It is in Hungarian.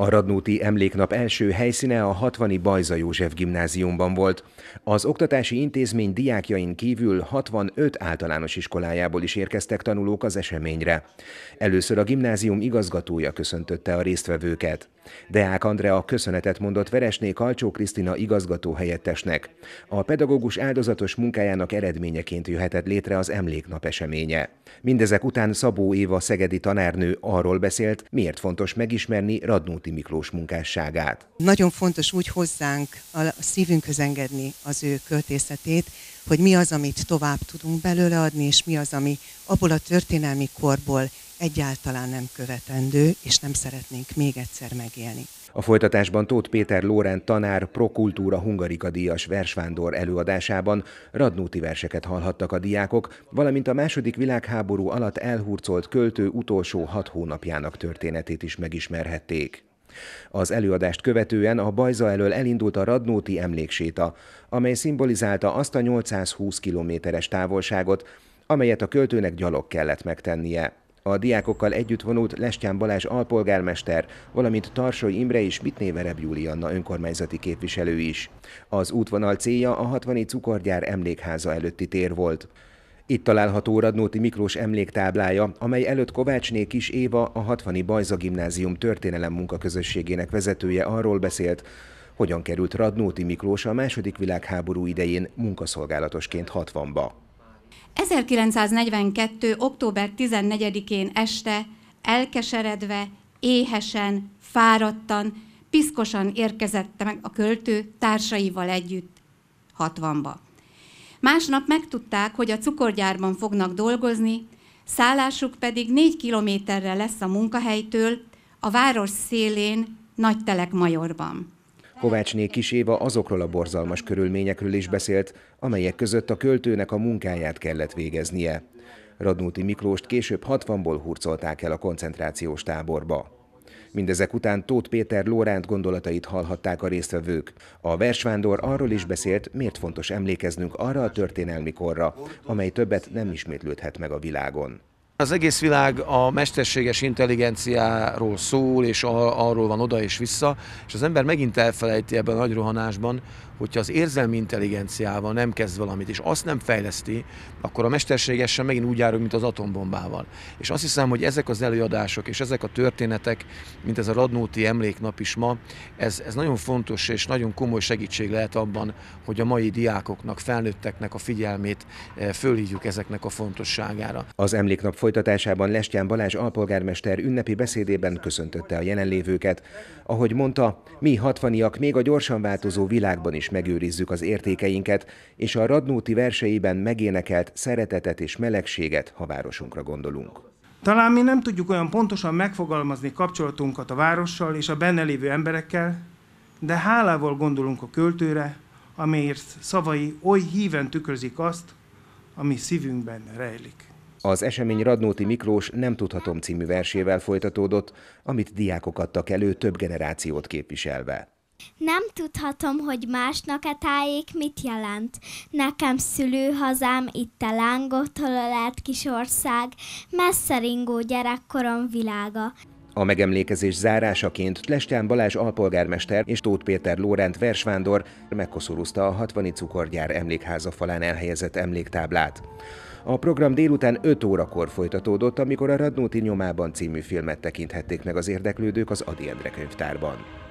A Radnóti Emléknap első helyszíne a 60 Bajza József gimnáziumban volt. Az oktatási intézmény diákjain kívül 65 általános iskolájából is érkeztek tanulók az eseményre. Először a gimnázium igazgatója köszöntötte a résztvevőket. Deák Andrea köszönetet mondott Veresné Kalcsó Krisztina igazgató helyettesnek. A pedagógus áldozatos munkájának eredményeként jöhetett létre az emléknap eseménye. Mindezek után Szabó Éva szegedi tanárnő arról beszélt, miért fontos megismerni Radnóti Kerti Miklós munkásságát. Nagyon fontos úgy hozzánk a szívünkhöz engedni az ő költészetét, hogy mi az, amit tovább tudunk belőle adni, és mi az, ami abból a történelmi korból egyáltalán nem követendő, és nem szeretnénk még egyszer megélni. A folytatásban Tóth Péter Lórend tanár Prokultúra Hungarika díjas versvándor előadásában radnóti verseket hallhattak a diákok, valamint a második világháború alatt elhurcolt költő utolsó hat hónapjának történetét is megismerhették. Az előadást követően a Bajza elől elindult a Radnóti emlékséta, amely szimbolizálta azt a 820 kilométeres távolságot, amelyet a költőnek gyalog kellett megtennie. A diákokkal együtt vonult Lestján Balázs alpolgármester, valamint Tarsoly Imre és Mitnéverebb Julianna önkormányzati képviselő is. Az útvonal célja a 60 cukorgyár emlékháza előtti tér volt. Itt található Radnóti Miklós emléktáblája, amely előtt Kovácsné Kis Éva, a 60 Bajza Gimnázium történelem munkaközösségének vezetője arról beszélt, hogyan került Radnóti Miklós a II. világháború idején munkaszolgálatosként 60-ba. 1942. október 14-én este elkeseredve, éhesen, fáradtan, piszkosan érkezett meg a költő társaival együtt 60-ba. Másnap megtudták, hogy a cukorgyárban fognak dolgozni, szállásuk pedig négy kilométerre lesz a munkahelytől, a város szélén, Nagy Telek Majorban. Kovácsné Kis Éva azokról a borzalmas körülményekről is beszélt, amelyek között a költőnek a munkáját kellett végeznie. Radnóti Miklóst később 60-ból hurcolták el a koncentrációs táborba. Mindezek után Tóth Péter Lóránt gondolatait hallhatták a résztvevők. A versvándor arról is beszélt, miért fontos emlékeznünk arra a történelmi korra, amely többet nem ismétlődhet meg a világon. Az egész világ a mesterséges intelligenciáról szól, és arról van oda és vissza, és az ember megint elfelejti ebben a nagy rohanásban, hogyha az érzelmi intelligenciával nem kezd valamit, és azt nem fejleszti, akkor a mesterségesen megint úgy járunk, mint az atombombával. És azt hiszem, hogy ezek az előadások és ezek a történetek, mint ez a Radnóti emléknap is ma, ez, ez nagyon fontos és nagyon komoly segítség lehet abban, hogy a mai diákoknak, felnőtteknek a figyelmét eh, fölhívjuk ezeknek a fontosságára. Az emléknap folytatásában Lestján Balázs alpolgármester ünnepi beszédében köszöntötte a jelenlévőket. Ahogy mondta, mi hatvaniak még a gyorsan változó világban is is megőrizzük az értékeinket, és a Radnóti verseiben megénekelt szeretetet és melegséget, ha városunkra gondolunk. Talán mi nem tudjuk olyan pontosan megfogalmazni kapcsolatunkat a várossal és a benne lévő emberekkel, de hálával gondolunk a költőre, amelyért szavai oly híven tükrözik azt, ami szívünkben rejlik. Az esemény Radnóti Miklós Nem tudhatom című versével folytatódott, amit diákok adtak elő több generációt képviselve. Nem tudhatom, hogy másnak a tájék mit jelent. Nekem szülőhazám, itt a lángoktól ölelt kis ország, messze ringó gyerekkorom világa. A megemlékezés zárásaként Lestján Balázs alpolgármester és Tóth Péter Lórend versvándor megkoszorúzta a 60 cukorgyár emlékháza falán elhelyezett emléktáblát. A program délután 5 órakor folytatódott, amikor a Radnóti nyomában című filmet tekinthették meg az érdeklődők az Adi Endre könyvtárban.